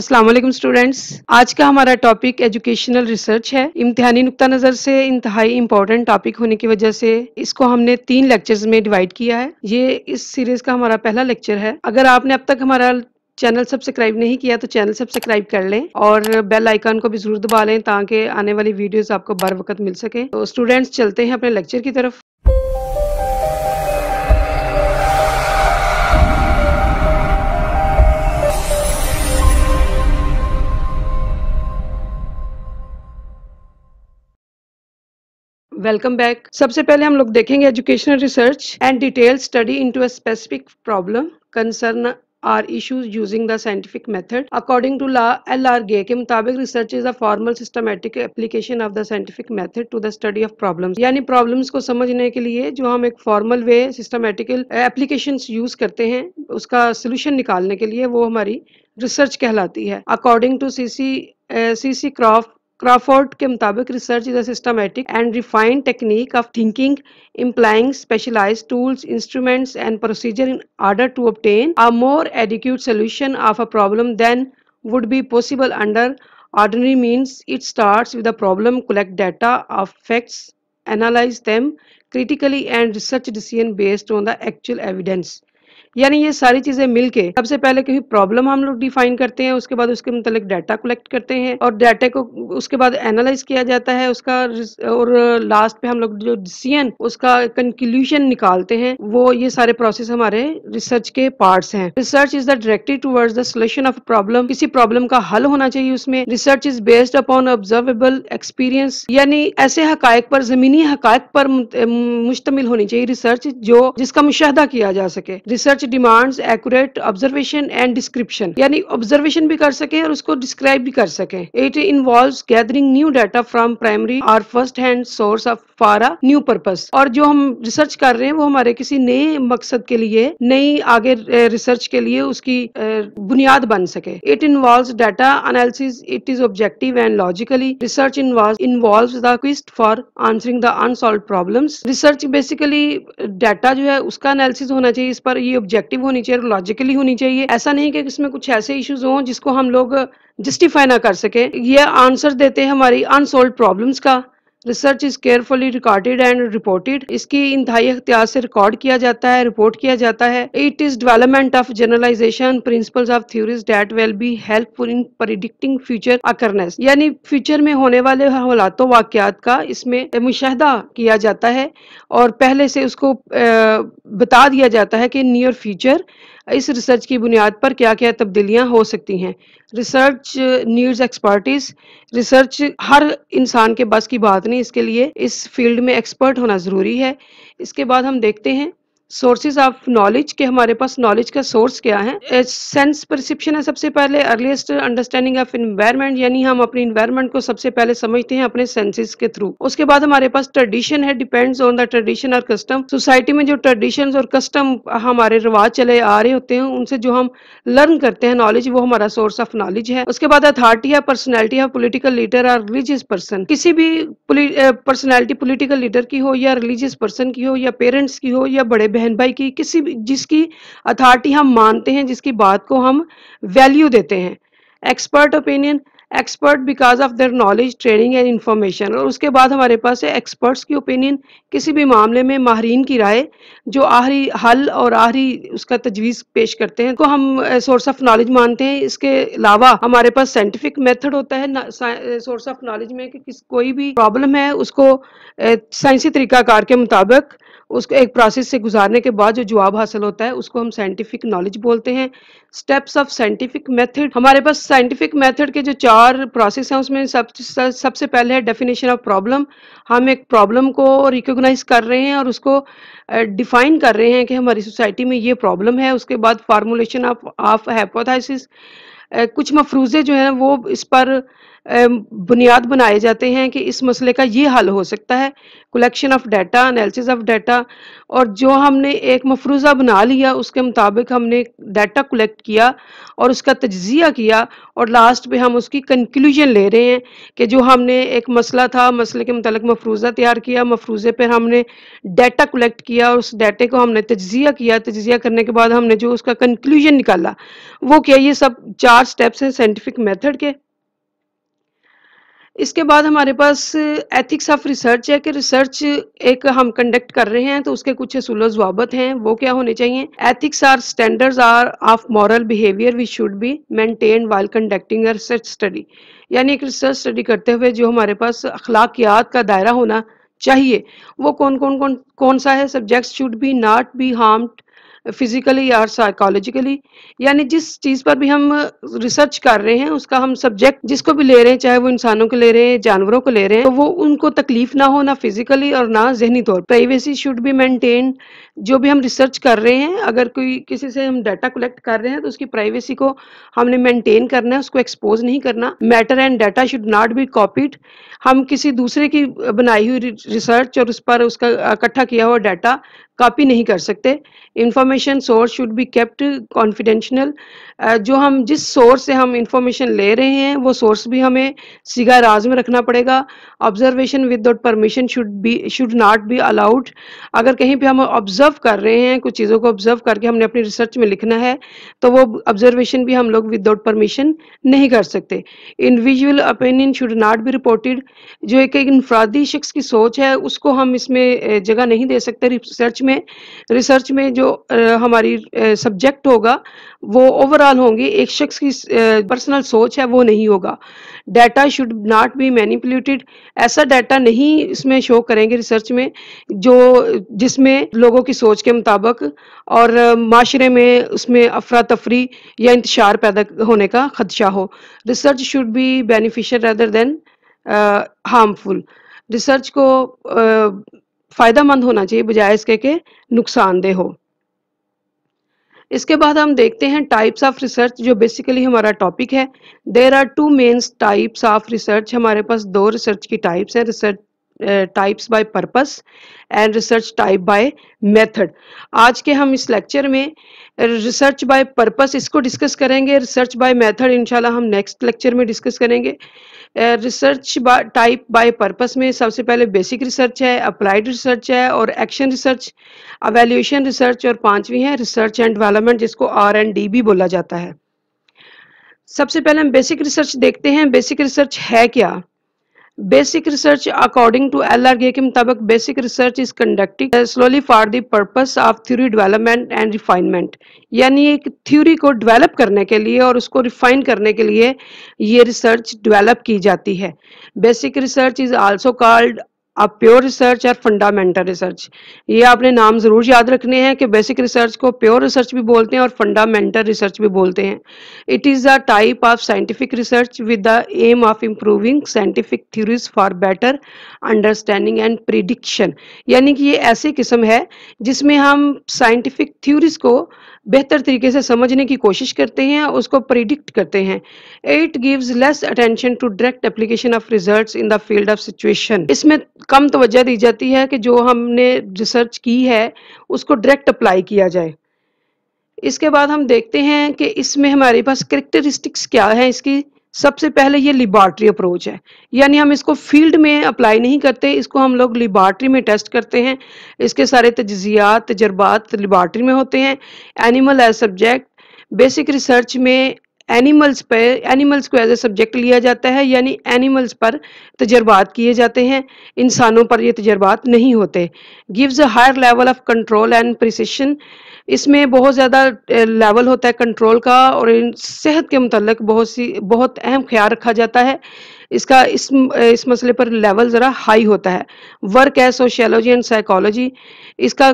अस्सलाम वालेकुम स्टूडेंट्स आज का हमारा टॉपिक एजुकेशनल रिसर्च है इम्तिहानी नुकता नज़र से इंतहाई इम्पोर्टेंट टॉपिक होने की वजह से इसको हमने तीन लेक्चर्स में डिवाइड किया है ये इस सीरीज का हमारा पहला लेक्चर है अगर आपने अब तक हमारा चैनल सब्सक्राइब नहीं किया तो चैनल सब्सक्राइब कर लें और बेल आइकन को भी जरूर दबा लें ताकि आने वाली वीडियोस आपको बर वक्त मिल सके तो स्टूडेंट्स चलते हैं अपने लेक्चर की तरफ वेलकम बैक सबसे पहले हम लोग देखेंगे educational research and detail study into a specific problem concern or issues using the scientific method according to ला एल आर गे के मुताबिक research is a formal systematic application of the scientific method to the study of problem यानी problems को समझने के लिए जो हम एक formal way systematical application use करते हैं उसका सोल्यूशन निकालने के लिए वो हमारी रिसर्च कहलाती है according to C C C C क्रॉफ Crawford के मुताबिक research is a systematic and refined technique of thinking implying specialized tools, instruments, and procedure in order to obtain a more adequate solution of a problem than would be possible under ordinary means. It starts with a problem, collect data of facts, analyze them critically, and research decision based on the actual evidence. यानी ये सारी चीजें मिलके सबसे पहले कभी problem हम लोग डिफाइन करते हैं उसके बाद उसके मतलब डाटा कलेक्ट करते हैं और डाटा को उसके बाद एनालाइज किया जाता है उसका और लास्ट पे हम लोग जो डिसीजन उसका कंक्लूजन निकालते हैं वो ये सारे प्रोसेस हमारे रिसर्च के पार्ट्स हैं research is the directed towards the solution of problem किसी प्रॉब्लम का हल होना चाहिए उसमें research is based upon observable experience यानी ऐसे हकायक पर जमीनी हक पर मुश्तमिल होनी चाहिए रिसर्च जो जिसका मुशाह किया जा सके research research demands accurate observation and description यानी ऑब्जर्वेशन भी कर सके और उसको डिस्क्राइब भी कर सके it involve gathering new data from primary और first hand source of for a new purpose और जो हम रिसर्च कर रहे हैं वो हमारे किसी नए मकसद के लिए नई आगे रिसर्च के लिए उसकी बुनियाद बन सके it involve data analysis it is objective and logically research involve the quest for answering the unsolved problems research basically data जो है उसका एनालिसिस होना चाहिए इस पर ये ऑब्जेक्टिव होनी चाहिए लॉजिकली होनी चाहिए ऐसा नहीं कि इसमें कुछ ऐसे इश्यूज हों जिसको हम लोग जस्टिफाई ना कर सके ये आंसर देते हैं हमारी अनसोल्व प्रॉब्लम्स का research is carefully recorded and reported इसकी इंतहाई अख्तियार से रिकॉर्ड किया जाता है रिपोर्ट किया जाता है it is development of generalization principle of theories that will be helpful in predicting future occurrences यानी फ्यूचर में होने वाले हालातों वाकयात का इसमें मुशाह किया जाता है और पहले से उसको बता दिया जाता है कि नियर फ्यूचर इस रिसर्च की बुनियाद पर क्या क्या तब्दीलियाँ हो सकती हैं रिसर्च नीड्स एक्सपर्टीज रिसर्च हर इंसान के बस की बात नहीं इसके लिए इस फील्ड में एक्सपर्ट होना ज़रूरी है इसके बाद हम देखते हैं सोर्सेज ऑफ नॉलेज के हमारे पास नॉलेज का सोर्स क्या है सेंस परसेप्शन है सबसे पहले अर्लीस्ट अंडरस्टैंडिंग ऑफ इन्वायरमेंट यानी हम अपने इन्वायरमेंट को सबसे पहले समझते हैं अपने सेंसेस के थ्रू उसके बाद हमारे पास ट्रेडिशन है डिपेंड्स ऑन द ट्रेडिशन और कस्टम सोसाइटी में जो ट्रेडिशन और कस्टम हमारे रिवाज चले आ रहे होते हैं उनसे जो हम लर्न करते हैं नॉलेज वो हमारा सोर्स ऑफ नॉलेज है उसके बाद अथॉरिटी है पर्सनैलिटी है पोलिटिकल लीडर और रिलीजियस पर्सन किसी भी पर्सनैलिटी पोलिटिकल लीडर की हो या रिलीजियस पर्सन की हो या पेरेंट्स की हो या बड़े बहन भाई की किसी भी जिसकी अथॉरिटी हम मानते हैं जिसकी बात को हम वैल्यू देते हैं expert opinion expert because of their knowledge training and information और उसके बाद हमारे पास है एक्सपर्ट्स की ओपिनियन किसी भी मामले में माहरीन की राय जो आहरी हल और आहरी उसका तजवीज़ पेश करते हैं को हम सोर्स ऑफ नॉलेज मानते हैं इसके अलावा हमारे पास साइंटिफिक मेथड होता है सोर्स ऑफ नॉलेज में कि किस कोई भी प्रॉब्लम है उसको साइंसी तरीक़ाकार के मुताबिक उसको एक प्रोसेस से गुजारने के बाद जो जवाब हासिल होता है उसको हम साइंटिफिक नॉलेज बोलते हैं स्टेप्स ऑफ साइंटिफिक मेथड हमारे पास साइंटिफिक मेथड के जो चार प्रोसेस हैं उसमें सब सबसे पहले है डेफिनेशन ऑफ प्रॉब्लम हम एक प्रॉब्लम को रिकोगनाइज कर रहे हैं और उसको डिफाइन कर रहे हैं कि हमारी सोसाइटी में ये प्रॉब्लम है उसके बाद फार्मोलेशन ऑफ ऑफ हैपोथाइसिस कुछ मफरूजे जो हैं वो इस पर बुनियाद बनाए जाते हैं कि इस मसले का ये हल हो सकता है collection of data analysis of data और जो हमने एक मफरूज़ा बना लिया उसके मुताबिक हमने डाटा कलेक्ट किया और उसका तजिया किया और लास्ट पे हम उसकी कंक्लूजन ले रहे हैं कि जो हमने एक मसला था मसले के मतलब मफरूज़ा तैयार किया मफरूज़े पर हमने डाटा कलेक्ट किया और उस डाटे को हमने तजिया किया तजिया करने के बाद हमने जो उसका कंक्लूजन निकाला वो क्या ये सब चार स्टेप्स हैं साइंटिफिक मेथड के इसके बाद हमारे पास एथिक्स ऑफ रिसर्च है कि रिसर्च एक हम कंडक्ट कर रहे हैं तो उसके कुछ असूल जवाबत हैं वो क्या होने चाहिए ethics are standards are of moral behaviour we should be maintain while conducting research study यानी एक रिसर्च स्टडी करते हुए जो हमारे पास अखलाकियात का दायरा होना चाहिए वो कौन कौन कौन कौन सा है subject should be not be harmed physically या साइकोलॉजिकली यानी जिस चीज़ पर भी हम रिसर्च कर रहे हैं उसका हम सब्जेक्ट जिसको भी ले रहे हैं चाहे वो इंसानों को ले रहे हैं जानवरों को ले रहे हैं तो वो उनको तकलीफ ना हो ना फिज़िकली और ना जहनी तौर प्राइवेसी शुड बी मेंटेन जो भी हम रिसर्च कर रहे हैं अगर कोई किसी से हम डाटा कलेक्ट कर रहे हैं तो उसकी प्राइवेसी को हमने मेंटेन करना है उसको एक्सपोज नहीं करना matter and data should not be copied हम किसी दूसरे की बनाई हुई रिसर्च और उस पर उसका इकट्ठा किया हुआ डाटा कॉपी नहीं कर सकते information source should be kept confidential जो हम जिस सोर्स से हम इंफॉर्मेशन ले रहे हैं वो सोर्स भी हमें सीधा राज में रखना पड़ेगा observation without permission should be should not be allowed अगर कहीं पे हम ऑब्जर्व ऑब्जर्व कर रहे हैं कुछ चीज़ों को ऑब्जर्व करके हमने अपनी रिसर्च में लिखना है तो वो ऑब्जर्वेशन भी हम लोग विदाउट परमिशन नहीं कर सकते individual opinion should not be reported जो एक इनफरादी शख्स की सोच है उसको हम इसमें जगह नहीं दे सकते रिसर्च में रिसर्च में जो हमारी सब्जेक्ट होगा वो ओवरऑल होंगे एक शख्स की पर्सनल सोच है वो नहीं होगा data should not be manipulated ऐसा डाटा नहीं इसमें शो करेंगे रिसर्च में जो जिसमें लोगों की सोच के मुताबिक और माशरे में उसमें अफरा तफरी या इंतशार पैदा होने का खदशा हो research should be beneficial rather than harmful research को फ़ायदा मंद होना चाहिए बजाय इसके के नुकसानदेह हो इसके बाद हम देखते हैं टाइप्स ऑफ रिसर्च जो बेसिकली हमारा टॉपिक है there are two mains types of research हमारे पास दो रिसर्च की टाइप्स हैं research types by purpose and research type by method आज के हम इस लेक्चर में रिसर्च बाय पर्पस इसको डिस्कस करेंगे रिसर्च बाय मेथड इंशाल्लाह हम नेक्स्ट लेक्चर में डिस्कस करेंगे रिसर्च टाइप बाय पर्पस में सबसे पहले बेसिक रिसर्च है अप्लाइड रिसर्च है और एक्शन रिसर्च अवेल्यूशन रिसर्च और पांचवी है रिसर्च एंड डेवलपमेंट जिसको आर एंड डी भी बोला जाता है सबसे पहले हम बेसिक रिसर्च देखते हैं बेसिक रिसर्च है क्या basic research according to L R Gay के मुताबिक basic research is conducting solely for the purpose of theory development and refinement यानी एक थ्योरी को डेवलप करने के लिए और उसको रिफाइन करने के लिए ये रिसर्च डेवलप की जाती है basic research is also called आप प्योर रिसर्च और फंडामेंटल रिसर्च ये आपने नाम ज़रूर याद रखने हैं कि बेसिक रिसर्च को प्योर रिसर्च भी बोलते हैं और फंडामेंटल रिसर्च भी बोलते हैं it is the type of scientific research with the aim of improving scientific theories for better understanding and prediction यानी कि ये ऐसी किस्म है जिसमें हम साइंटिफिक थ्यूरीज को बेहतर तरीके से समझने की कोशिश करते हैं और उसको प्रिडिक्ट करते हैं it gives less attention to direct application of results in the field of situation इसमें कम तवज्जो दी जाती है कि जो हमने रिसर्च की है उसको डायरेक्ट अप्लाई किया जाए इसके बाद हम देखते हैं कि इसमें हमारे पास करेक्टरिस्टिक्स क्या है इसकी सबसे पहले ये लिबॉर्ट्री अप्रोच है यानी हम इसको फील्ड में अप्लाई नहीं करते इसको हम लोग लिबॉर्ट्री में टेस्ट करते हैं इसके सारे तजियात तजर्बात लिबॉर्ट्री में होते हैं animal as subject basic research में एनिमल्स पर एनिमल्स को एज ए सब्जेक्ट लिया जाता है यानी एनिमल्स पर तजर्बात किए जाते हैं इंसानों पर ये तजर्बात नहीं होते gives a higher level of control and precision इसमें बहुत ज़्यादा लेवल होता है कंट्रोल का और इन सेहत के मतलब बहुत सी बहुत अहम ख्याल रखा जाता है इसका इस इस मसले पर लेवल ज़रा हाई होता है वर्क है सोशियोलॉजी एंड साइकोलॉजी इसका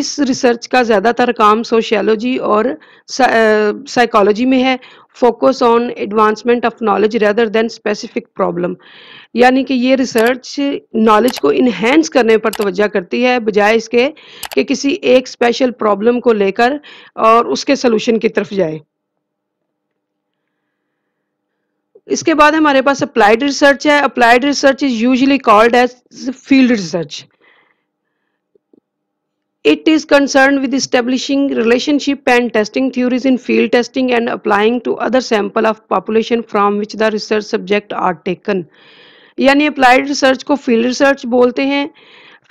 इस रिसर्च का ज़्यादातर काम सोशियोलॉजी और साइकोलॉजी में है focus on advancement of knowledge rather than specific problem यानी कि ये रिसर्च नॉलेज को इन्हेंस करने पर तोज्जा करती है बजाय इसके कि किसी एक स्पेशल प्रॉब्लम को लेकर और उसके सोलूशन की तरफ जाए इसके बाद हमारे पास अप्लाइड रिसर्च है applied research is usually called as field research it is concern with establishing relationship and testing theories in field testing and applying to other sample of population from which the research subject are taken यानी applied research को field research बोलते हैं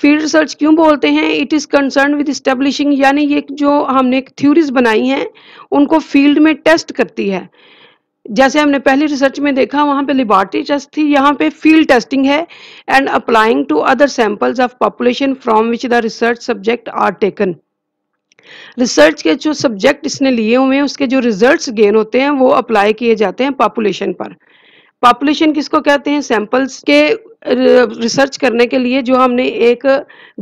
field research क्यों बोलते हैं it is concern with establishing यानी ये जो हमने थ्योरीज बनाई हैं उनको फील्ड में टेस्ट करती है जैसे हमने पहले रिसर्च में देखा वहां पे लेबॉर्टरी टेस्ट थी यहाँ पे फील्ड टेस्टिंग है and applying to other samples of population from which the research subject are taken research के जो सब्जेक्ट इसने लिए हुए हैं उसके जो रिजल्ट्स गेन होते हैं वो अप्लाई किए जाते हैं पॉपुलेशन पर पॉपुलेशन किसको कहते हैं सैंपल्स के रिसर्च करने के लिए जो हमने एक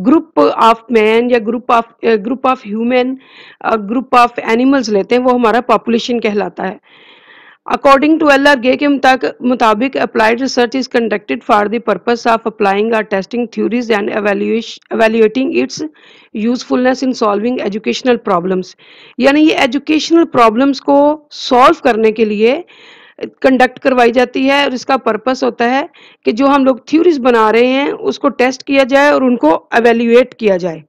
ग्रुप ऑफ मैन या group of group of human group of animals लेते हैं वो हमारा पॉपुलेशन कहलाता है according to L R Gay के मुताबिक applied research is conducted for the of applying or testing theories and evaluating its usefulness in solving educational problem यानी ये एजुकेशनल प्रॉब्लम्स को सॉल्व करने के लिए कंडक्ट करवाई जाती है और इसका पर्पज़ होता है कि जो हम लोग थ्यूरीज बना रहे हैं उसको टेस्ट किया जाए और उनको एवेल्यूएट किया जाए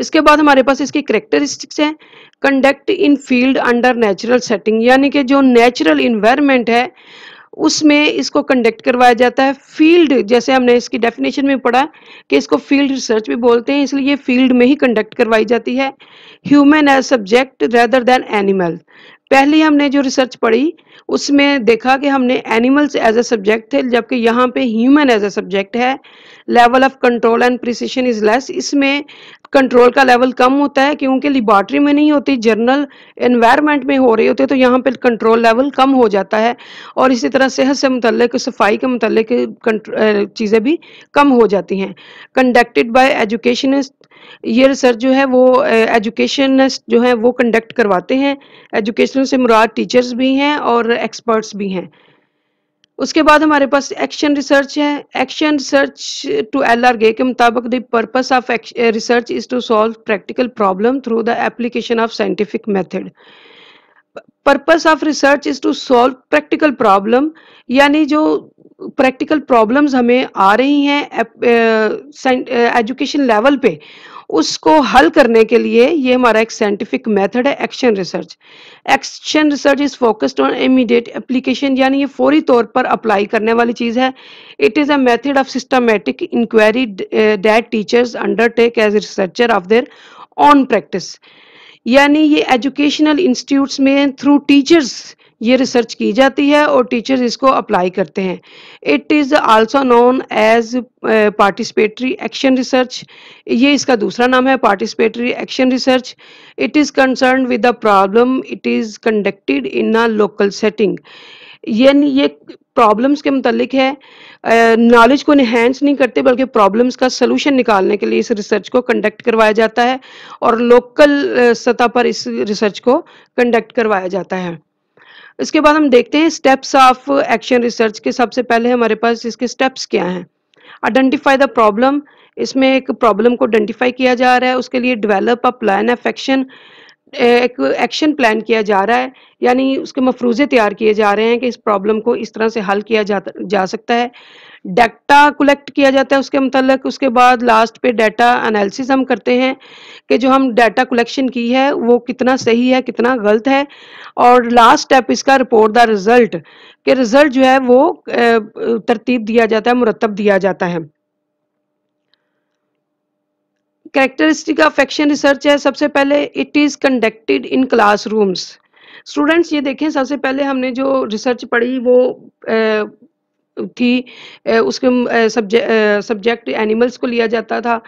इसके बाद हमारे पास इसकी करेक्टरिस्टिक्स हैं conduct in field under natural setting यानी कि जो नेचुरल इन्वायरमेंट है उसमें इसको कंडक्ट करवाया जाता है फील्ड जैसे हमने इसकी डेफिनेशन में पढ़ा कि इसको फील्ड रिसर्च भी बोलते हैं इसलिए फील्ड में ही कंडक्ट करवाई जाती है human as subject rather than animal पहले हमने जो रिसर्च पढ़ी उसमें देखा कि हमने एनिमल्स एज ए सब्जेक्ट थे जबकि यहाँ पे ह्यूमन एज ए सब्जेक्ट है level of control and precision is less इसमें कंट्रोल का लेवल कम होता है क्योंकि लिबॉर्ट्री में नहीं होती जर्नल इन्वायरमेंट में हो रही होते तो यहाँ पर कंट्रोल लेवल कम हो जाता है और इसी तरह सेहत से मुतल सफाई के मतलब चीज़ें भी कम हो जाती हैं कंडक्टेड बाय एजुकेशनस्ट ये रिसर्च जो है वो एजुकेशनिस्ट जो है वो कंडक्ट करवाते हैं एजुकेशन जिसमें से मुराद टीचर्स भी हैं और एक्सपर्ट्स भी हैं उसके बाद हमारे पास एक्शन रिसर्च है action research to L R Gay के मुताबिक the purpose of research is to solve practical problem through the application of scientific method purpose of research is to solve practical problem यानी जो practical problems हमें आ रही हैं education level पे उसको हल करने के लिए ये हमारा एक साइंटिफिक मेथड है action research action research is focused on immediate application यानी ये फौरी तौर पर अप्लाई करने वाली चीज़ है it is a method of systematic inquiry that teachers undertake as researcher of their own practice यानी ये एजुकेशनल इंस्टीट्यूट्स में थ्रू टीचर्स ये रिसर्च की जाती है और टीचर्स इसको अप्लाई करते हैं it is also known as participatory action research ये इसका दूसरा नाम है participatory action research it is concern with the problem it is conducted in a local setting यानी ये प्रॉब्लम्स के मतलब है नॉलेज eh, को इन्हेंस नहीं करते बल्कि प्रॉब्लम्स का सलूशन निकालने के लिए इस रिसर्च को कंडक्ट करवाया जाता है और लोकल eh, सतह पर इस रिसर्च को कंडक्ट करवाया जाता है इसके बाद हम देखते हैं स्टेप्स ऑफ एक्शन रिसर्च के सबसे पहले हमारे पास इसके स्टेप्स क्या हैं आइडेंटिफाई द प्रॉब्लम इसमें एक प्रॉब्लम को आइडेंटिफाई किया जा रहा है उसके लिए develop a plan of action एक एक्शन प्लान किया जा रहा है यानी उसके मफरूजे तैयार किए जा रहे हैं कि इस प्रॉब्लम को इस तरह से हल किया जा जा सकता है डाटा कलेक्ट किया जाता है उसके मतलब उसके बाद लास्ट पे डाटा एनालिसिस हम करते हैं कि जो हम डाटा कलेक्शन की है वो कितना सही है कितना गलत है और लास्ट स्टेप इसका रिपोर्ट द रिज़ल्ट के रिज़ल्ट जो है वो तरतीब दिया जाता है मुरतब दिया जाता है कैरेक्टरिस्टिक ऑफ एक्शन रिसर्च है सबसे पहले it is conducted in classrooms students ये देखें सबसे पहले हमने जो रिसर्च पढ़ी वो थी उसके सब्जेक्ट एनिमल्स को लिया जाता था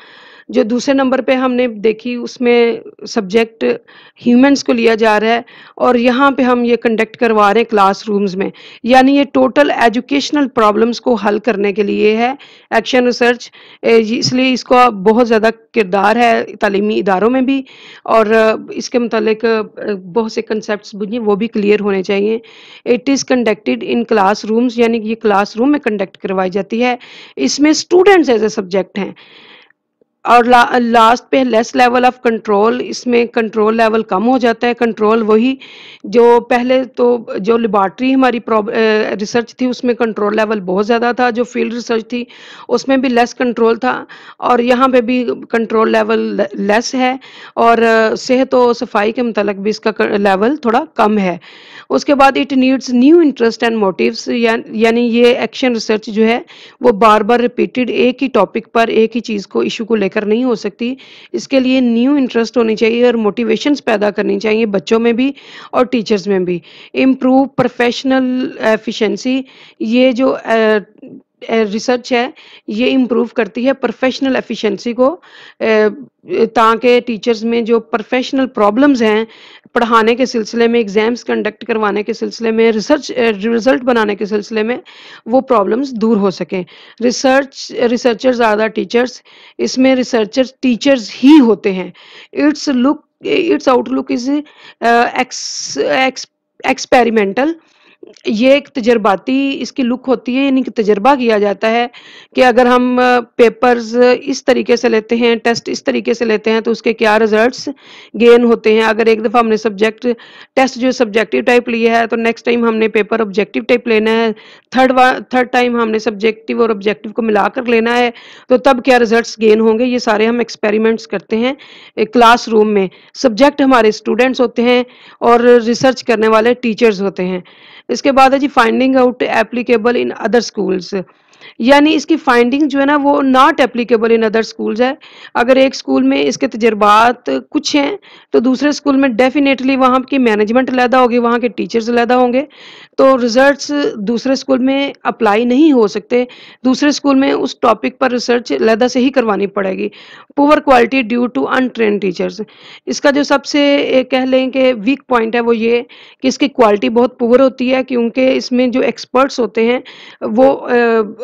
जो दूसरे नंबर पे हमने देखी उसमें सब्जेक्ट ह्यूमंस को लिया जा रहा है और यहाँ पे हम ये कंडक्ट करवा रहे हैं क्लासरूम्स में यानी ये टोटल एजुकेशनल प्रॉब्लम्स को हल करने के लिए है एक्शन रिसर्च इसलिए इसका बहुत ज़्यादा किरदार है तलीमी इदारों में भी और इसके मतलब बहुत से कंसेप्ट बुझिए वो भी क्लियर होने चाहिए it is conducted in class rooms यानी कि ये क्लास में कंडक्ट करवाई जाती है इसमें स्टूडेंट्स एज ए सब्जेक्ट हैं और ला, लास्ट पे लेस लेवल ऑफ कंट्रोल इसमें कंट्रोल लेवल कम हो जाता है कंट्रोल वही जो पहले तो जो लेबॉर्ट्री हमारी रिसर्च थी उसमें कंट्रोल लेवल बहुत ज़्यादा था जो फील्ड रिसर्च थी उसमें भी लेस कंट्रोल था और यहाँ पे भी कंट्रोल लेवल लेस है और सेहत तो सफाई के मतलब भी इसका लेवल थोड़ा कम है उसके बाद it needs new interest and motives यानी ये एक्शन रिसर्च जो है वो बार बार रिपीटेड एक ही टॉपिक पर एक ही चीज़ को इशू को लेकर नहीं हो सकती इसके लिए न्यू इंटरेस्ट होनी चाहिए और मोटिवेशन पैदा करनी चाहिए बच्चों में भी और टीचर्स में भी इम्प्रूव प्रोफेशनल एफिशेंसी ये जो रिसर्च है ये इम्प्रूव करती है प्रोफेशनल एफिशिएंसी को ताकि टीचर्स में जो प्रोफेशनल प्रॉब्लम्स हैं पढ़ाने के सिलसिले में एग्ज़ाम्स कंडक्ट करवाने के सिलसिले में रिसर्च रिजल्ट बनाने के सिलसिले में वो प्रॉब्लम्स दूर हो सकें रिसर्च रिसर्चर ज़्यादा टीचर्स इसमें रिसर्चर टीचर्स ही होते हैं its look its outlook is experimental ये एक तजर्बाती इसकी लुक होती है यानी कि तजर्बा किया जाता है कि अगर हम पेपर्स इस तरीके से लेते हैं टेस्ट इस तरीके से लेते हैं तो उसके क्या रिजल्ट्स गेन होते हैं अगर एक दफ़ा हमने सब्जेक्ट टेस्ट जो सब्जेक्टिव टाइप लिया है तो नेक्स्ट टाइम हमने पेपर ऑब्जेक्टिव टाइप लेना है थर्ड थर्ड टाइम हमने सब्जेक्टिव और ऑब्जेक्टिव को मिला लेना है तो तब क्या रिजल्ट गेन होंगे ये सारे हम एक्सपेरिमेंट्स करते हैं क्लास में सब्जेक्ट हमारे स्टूडेंट्स होते हैं और रिसर्च करने वाले टीचर्स होते हैं इसके बाद है जी finding out applicable in other schools यानी इसकी फाइंडिंग जो है ना वो not applicable in other schools है अगर एक स्कूल में इसके तजर्बात कुछ हैं तो दूसरे स्कूल में डेफिनेटली वहाँ की मैनेजमेंट लैदा होगी वहाँ के टीचर्स लैदा होंगे तो रिजल्ट्स दूसरे स्कूल में अप्लाई नहीं हो सकते दूसरे स्कूल में उस टॉपिक पर रिसर्च लैदा से ही करवानी पड़ेगी poor quality due to untrained teachers इसका जो सबसे कह लें कि वीक पॉइंट है वो ये कि इसकी क्वालिटी बहुत पुअर होती है क्योंकि इसमें जो एक्सपर्ट्स होते हैं वो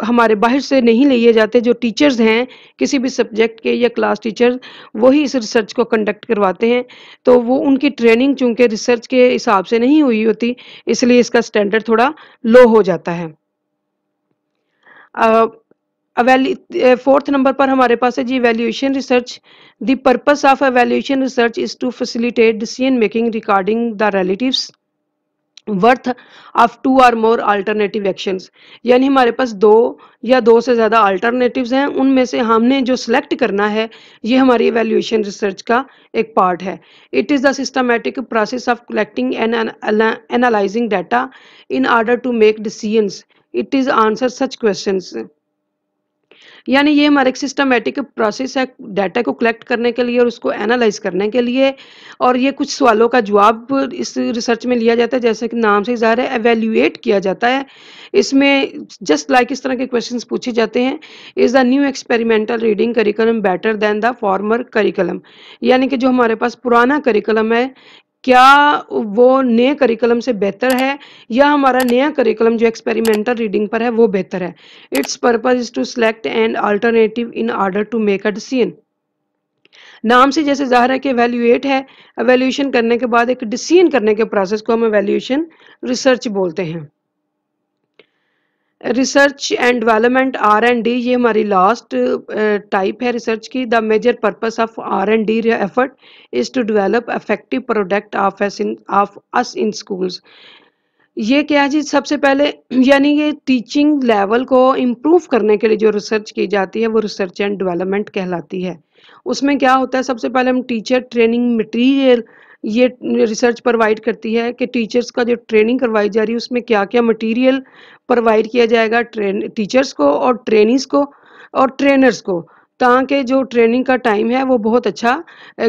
हमारे बाहर से नहीं लिए जाते जो टीचर्स हैं किसी भी सब्जेक्ट के या क्लास टीचर वही इस रिसर्च को कंडक्ट करवाते हैं तो वो उनकी ट्रेनिंग चूंकि रिसर्च के हिसाब से नहीं हुई होती इसलिए इसका स्टैंडर्ड थोड़ा लो हो जाता है फोर्थ नंबर पर हमारे पास है जी evaluation research the purpose of evaluation research is to facilitate decision making regarding the relatives worth of two or more alternative actions यानी हमारे पास दो या दो से ज़्यादा अल्टरनेटिव्स हैं उनमें से हमने जो सिलेक्ट करना है ये हमारी एवेल्यूशन रिसर्च का एक पार्ट है it is the systematic process of collecting and analysing data in order to make decisions it is answer such questions यानी ये हमारा एक सिस्टमेटिक प्रोसेस है डाटा को कलेक्ट करने के लिए और उसको एनालाइज करने के लिए और ये कुछ सवालों का जवाब इस रिसर्च में लिया जाता है जैसे कि नाम से ज़ाहिर है एवेल्यूएट किया जाता है इसमें जस्ट लाइक इस तरह के क्वेश्चन पूछे जाते हैं is the new experimental reading curriculum better than the former curriculum यानी कि जो हमारे पास पुराना करिकुलम है क्या वो नए करिकुलम से बेहतर है या हमारा नया करिकुलम जो एक्सपेरिमेंटल रीडिंग पर है वो बेहतर है its purpose is to select and alternative in order to make a decision नाम से जैसे जाहिर है कि वैल्यूएट है वैल्यूएशन करने के बाद एक डिसीजन करने के प्रोसेस को हम वैल्यूएशन रिसर्च बोलते हैं research and development R and D ये हमारी लास्ट टाइप uh, है रिसर्च की the major purpose of R and D effort is to develop effective product of S in of us in schools ये क्या है जी सबसे पहले यानी ये टीचिंग लेवल को इम्प्रूव करने के लिए जो रिसर्च की जाती है वो रिसर्च एंड डेवलपमेंट कहलाती है उसमें क्या होता है सबसे पहले हम टीचर ट्रेनिंग मटेरियल ये रिसर्च प्रोवाइड करती है कि टीचर्स का जो ट्रेनिंग करवाई जा रही है उसमें क्या क्या मटेरियल प्रोवाइड किया जाएगा ट्रेन टीचर्स को और ट्रेनिंग को और ट्रेनर्स को ताकि जो ट्रेनिंग का टाइम है वो बहुत अच्छा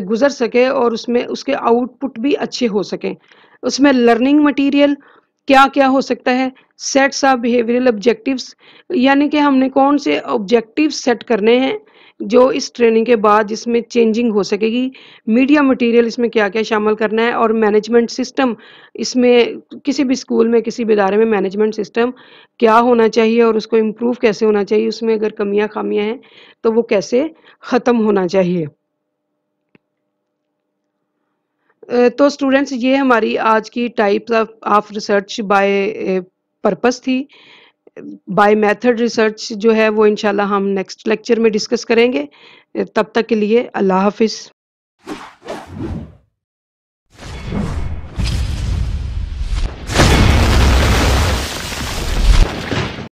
गुजर सके और उसमें उसके आउटपुट भी अच्छे हो सकें उसमें लर्निंग मटीरियल क्या क्या हो सकता है सेट्स ऑफ बिहेवियरल ऑब्जेक्टिव्स यानी कि हमने कौन से ऑब्जेक्टिव सेट करने हैं जो इस ट्रेनिंग के बाद इसमें चेंजिंग हो सकेगी मीडिया मटेरियल इसमें क्या क्या शामिल करना है और मैनेजमेंट सिस्टम इसमें किसी भी स्कूल में किसी भी इदारे में मैनेजमेंट सिस्टम क्या होना चाहिए और उसको इम्प्रूव कैसे होना चाहिए उसमें अगर कमियाँ खामियाँ हैं तो वो कैसे ख़त्म होना चाहिए तो स्टूडेंट्स ये हमारी आज की types of research by purpose थी बाय मेथड रिसर्च जो है वो इन हम नेक्स्ट लेक्चर में डिस्कस करेंगे तब तक के लिए अल्लाह हाफिज़